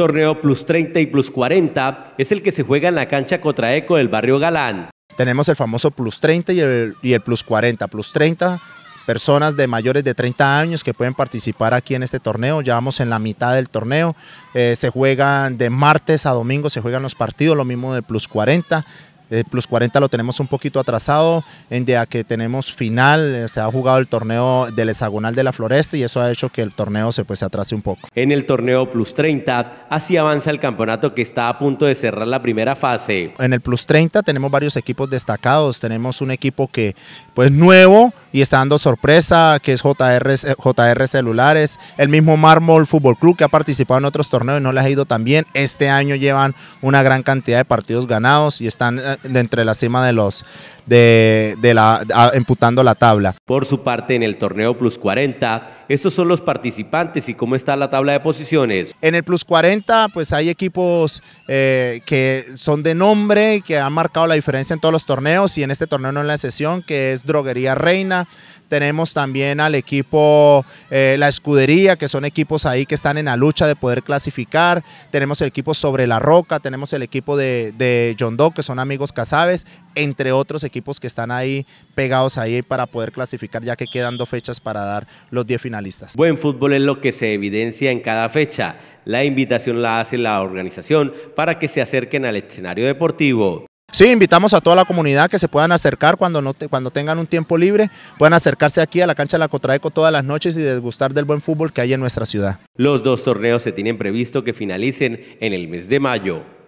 Torneo Plus 30 y Plus 40 es el que se juega en la cancha Cotraeco del barrio Galán. Tenemos el famoso Plus 30 y el, Plus 40. Plus 30 personas de mayores de 30 años que pueden participar aquí en este torneo. Ya vamos en la mitad del torneo. Eh, se juegan de martes a domingo, se juegan los partidos, lo mismo del Plus 40. El plus 40 lo tenemos un poquito atrasado, en día que tenemos final, eh, se ha jugado el torneo del hexagonal de la Floresta y eso ha hecho que el torneo se, pues, se atrase un poco. En el torneo Plus 30, así avanza el campeonato que está a punto de cerrar la primera fase. En el Plus 30 tenemos varios equipos destacados, tenemos un equipo que pues nuevo, y está dando sorpresa, que es JR, JR Celulares, el mismo Mármol Fútbol Club que ha participado en otros torneos y no les ha ido tan bien. Este año llevan una gran cantidad de partidos ganados y están eh, entre la cima de los de, de la emputando la tabla. Por su parte, en el torneo Plus 40, estos son los participantes y cómo está la tabla de posiciones. En el Plus 40, pues hay equipos eh, que son de nombre, y que han marcado la diferencia en todos los torneos y en este torneo no en la sesión, que es Droguería Reina, tenemos también al equipo eh, La Escudería, que son equipos ahí que están en la lucha de poder clasificar. Tenemos el equipo Sobre la Roca, tenemos el equipo de, de que son amigos Casabes, entre otros equipos que están ahí pegados ahí para poder clasificar, ya que quedan dos fechas para dar los 10 finalistas. Buen fútbol es lo que se evidencia en cada fecha. La invitación la hace la organización para que se acerquen al escenario deportivo. Sí, invitamos a toda la comunidad que se puedan acercar cuando, cuando tengan un tiempo libre, puedan acercarse aquí a la cancha de la Cotraeco todas las noches y degustar del buen fútbol que hay en nuestra ciudad. Los dos torneos se tienen previsto que finalicen en el mes de mayo.